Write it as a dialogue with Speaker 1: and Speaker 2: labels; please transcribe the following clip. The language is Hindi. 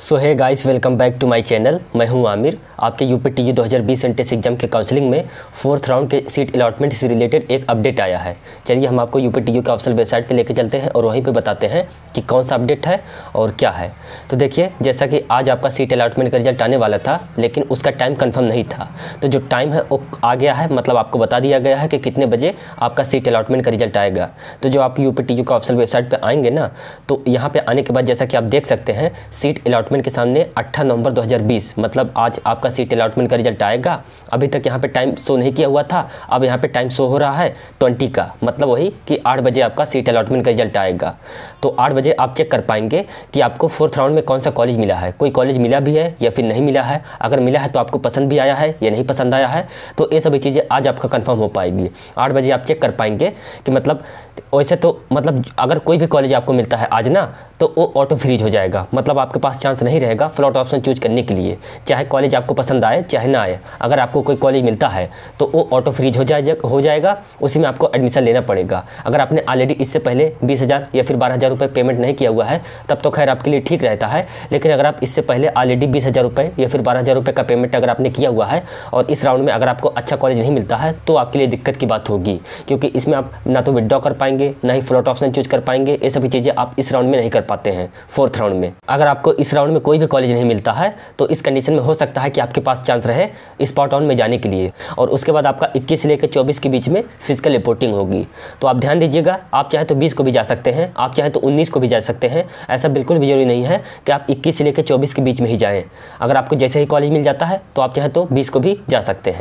Speaker 1: so hi guys welcome back to my channel मैं हूं आमिर आपके यूपी टी 2020 एंट्रेंस एग्जाम के काउंसलिंग में फोर्थ राउंड के सीट अलाटमेंट से रिलेटेड एक अपडेट आया है चलिए हम आपको यूपी टी का ऑफिसल वेबसाइट पे लेके चलते हैं और वहीं पे बताते हैं कि कौन सा अपडेट है और क्या है तो देखिए जैसा कि आज आपका सीट अलाटमेंट का रिजल्ट आने वाला था लेकिन उसका टाइम कन्फर्म नहीं था तो जो टाइम है वो आ गया है मतलब आपको बता दिया गया है कि कितने बजे आपका सीट अलाटमेंट का रिजल्ट आएगा तो जो आप यू पी टी का ऑफिसल वेबसाइट पर आएंगे ना तो यहाँ पर आने के बाद जैसा कि आप देख सकते हैं सीट अलाट अलाटमेंट के सामने अट्ठा नवंबर 2020 मतलब आज आपका सीट अलाटमेंट का रिजल्ट आएगा अभी तक यहाँ पे टाइम शो नहीं किया हुआ था अब यहाँ पे टाइम शो हो रहा है 20 का मतलब वही कि 8 बजे आपका सीट अलाटमेंट का रिजल्ट आएगा तो 8 बजे आप चेक कर पाएंगे कि आपको फोर्थ राउंड में कौन सा कॉलेज मिला है कोई कॉलेज मिला भी है या फिर नहीं मिला है अगर मिला है तो आपको पसंद भी आया है या नहीं पसंद आया है तो ये सभी चीज़ें आज आपका कन्फर्म हो पाएगी आठ बजे आप चेक कर पाएंगे कि मतलब वैसे तो मतलब अगर कोई भी कॉलेज आपको मिलता है आज ना तो वो ऑटो फ्रीज हो जाएगा मतलब आपके पास चांस चांस नहीं रहेगा फ्लॉट ऑप्शन चूज करने के लिए चाहे कॉलेज आपको पसंद आए चाहे ना आए अगर आपको कोई कॉलेज मिलता है तो वो ऑटो फ्रीज हो जाए हो जाएगा उसी में आपको एडमिशन लेना पड़ेगा अगर आपने ऑलरेडी इससे पहले बीस या फिर बारह हज़ार पेमेंट नहीं किया हुआ है तब तो खैर आपके लिए ठीक रहता है लेकिन अगर आप इससे पहले ऑलरेडी बीस हज़ार या फिर बारह हज़ार का पेमेंट अगर आपने किया हुआ है और इस राउंड में अगर आपको अच्छा कॉलेज नहीं मिलता है तो आपके लिए दिक्कत की बात होगी क्योंकि इसमें आप ना तो विड्रॉ कर पाएंगे ना ही फ्लॉट ऑप्शन चूज कर पाएंगे ये सभी चीज़ें आप इस राउंड में नहीं कर पाते हैं फोर्थ राउंड में अगर आपको इस राउंड टाउन में कोई भी कॉलेज नहीं मिलता है तो इस कंडीशन में हो सकता है कि आपके पास चांस रहे स्पॉट टाउन में जाने के लिए और उसके बाद आपका इक्कीस से लेकर चौबीस के बीच में फिजिकल रिपोर्टिंग होगी तो आप ध्यान दीजिएगा आप चाहे तो बीस को भी जा सकते हैं आप चाहे तो उन्नीस को भी जा सकते हैं ऐसा बिल्कुल भी जरूरी नहीं है कि आप इक्कीस से लेकर चौबीस के बीच में ही जाएँ अगर आपको जैसे ही कॉलेज मिल जाता है तो आप चाहे तो बीस को भी जा सकते हैं